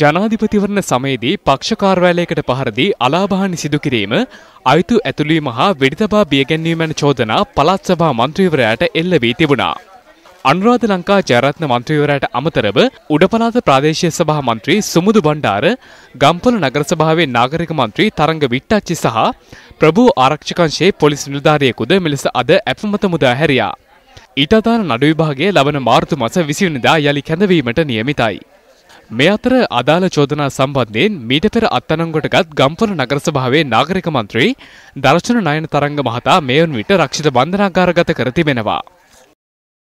ජනාධිපතිවරණ සමයේදී පක්ෂ කාර්යාලයකට පහර දී අලාභහානි සිදු කිරීම අයුතු ඇතුළීම හා වෙඩිතබා බිය ගැන්වීම යන චෝදනා පළාත් සභා මන්ත්‍රීවරයාට එල්ල වී තිබුණා. අනුරාධ ලංකා ජයරත්න මන්ත්‍රීවරයාට අමතරව උඩපලාත ප්‍රාදේශීය සභා මන්ත්‍රී සුමුදු බණ්ඩාර, ගම්පොළ නගර සභාවේ නාගරික මන්ත්‍රී තරංග විට්ටච්චි සහ ප්‍රභූ ආරක්ෂකංශයේ පොලිස් නිලධාරියෙකුද මෙලෙස අද ඇපමත මුදා හැරියා. ඊට අදාළ නඩු විභාගයේ ලබන මාර්තු මස 20 වෙනිදා යලි කැඳවීමට නියමිතයි. මේ අතර අදාළ චෝදනා සම්බන්ධයෙන් මීට පෙර අත්අඩංගුවටගත් ගම්පොළ නගරසභාවේ නාගරික මන්ත්‍රී දර්ශන නයන තරංග මහතා මේ වන විට රක්ෂිත බන්ධනාගාරගත කර තිබෙනවා.